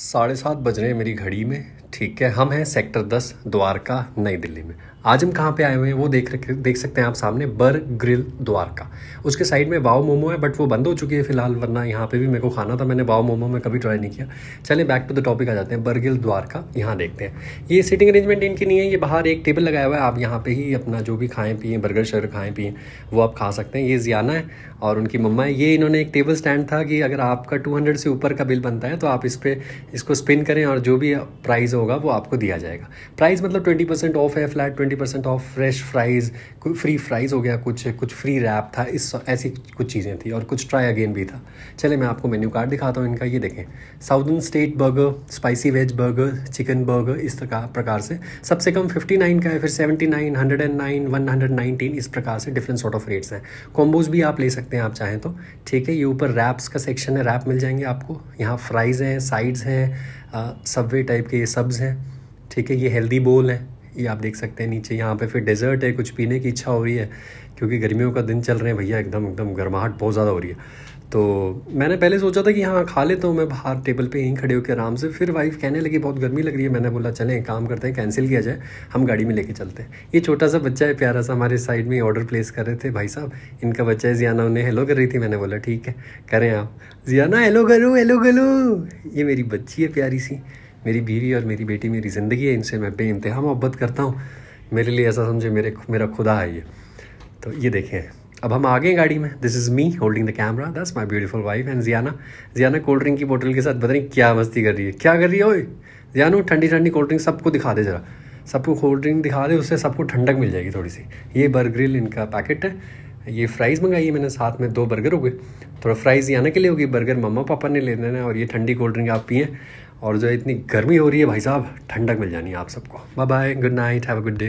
साढ़े सात बज रहे हैं मेरी घड़ी में ठीक है हम हैं सेक्टर दस द्वारका नई दिल्ली में आज हम कहाँ पे आए हुए हैं वो देख देख सकते हैं आप सामने बर ग्रिल द्वारका उसके साइड में वाव मोमो है बट वो बंद हो चुकी है फिलहाल वरना यहाँ पे भी मेरे को खाना था मैंने वाव मोमो में कभी ट्राई नहीं किया चलिए बैक टू द टॉपिक आ जाते हैं बरगिल द्वारका यहाँ देखते हैं ये सिटिंग अरेंजमेंट इनकी नहीं है ये बाहर एक टेबल लगाया हुआ है आप यहाँ पर ही अपना जो भी खाएँ पिए बर्गर शर्गर खाएँ पिए वो आप खा सकते हैं ये जियाना है और उनकी मम्मा है ये इन्होंने एक टेबल स्टैंड था कि अगर आपका टू से ऊपर का बिल बनता है तो आप इस पर इसको स्पिन करें और जो भी प्राइज़ होगा वो आपको दिया जाएगा प्राइस मतलब ट्वेंटी ऑफ है flat twenty percent off fresh fries free fries हो गया कुछ कुछ फ्री रैप था इस ऐसी कुछ चीज़ें थी और कुछ ट्राई अगेन भी था चले मैं आपको मेन्यू कार्ड दिखाता हूँ इनका ये देखें southern state burger spicy veg burger chicken burger इस प्रकार से सबसे कम फिफ्टी नाइन का है फिर seventy nine nine hundred and one hundred nineteen इस प्रकार से डिफरेंट सॉर्ट ऑफ रेट्स हैं कॉम्बोज भी आप ले सकते हैं आप चाहें तो ठीक है ये ऊपर रैप्स का सेक्शन है रैप मिल जाएंगे आपको यहाँ फ्राइज़ हैं साइड्स हैं सब्वे टाइप के ये सब्ज़ हैं ठीक है ये हेल्दी बोल हैं ये आप देख सकते हैं नीचे यहाँ पे फिर डेजर्ट है कुछ पीने की इच्छा हो रही है क्योंकि गर्मियों का दिन चल रहे हैं भैया एकदम एकदम गर्माहट बहुत ज़्यादा हो रही है तो मैंने पहले सोचा था कि हाँ खा लेता तो हूँ मैं बाहर टेबल पे यहीं खड़े होकर आराम से फिर वाइफ कहने लगी बहुत गर्मी लग रही है मैंने बोला चलें काम करते हैं कैंसिल किया जाए हम गाड़ी में लेके चलते हैं ये छोटा सा बच्चा है प्यारा सा हमारे साइड में ऑर्डर प्लेस कर रहे थे भाई साहब इनका बच्चा है जियाना उन्हें हेलो कर रही थी मैंने बोला ठीक है करें आप जियाना हेलो करो हेलो करो ये मेरी बच्ची है प्यारी सी मेरी बीवी और मेरी बेटी मेरी ज़िंदगी है इनसे मैं बे इंतहा मोहब्बत करता हूँ मेरे लिए ऐसा समझे मेरे मेरा खुदा है ये तो ये देखें अब हम आ गए गाड़ी में this is me holding the camera this my beautiful wife and जियाना जियाना कोल्ड ड्रिंक की बोतल के साथ बता नहीं क्या मस्ती कर रही है क्या कर रही है ओए जियानो ठंडी ठंडी कोल्ड ड्रिंक सबको दिखा दे ज़रा सबको कोल्ड ड्रिंक दिखा दे उससे सबको ठंडक मिल जाएगी थोड़ी सी ये बर्गरिल इनका पैकेट है ये फ्राइज़ मंगाई है मैंने साथ में दो बर्गर हो गए थोड़ा फ्राइज़ याना के लिए होगी बर्गर मम्मा पापा ने लेना है और ये ठंडी कोल्ड ड्रिंक आप पिए और जो इतनी गर्मी हो रही है भाई साहब ठंडक मिल जानी है आप सबको bye bye good night have a good day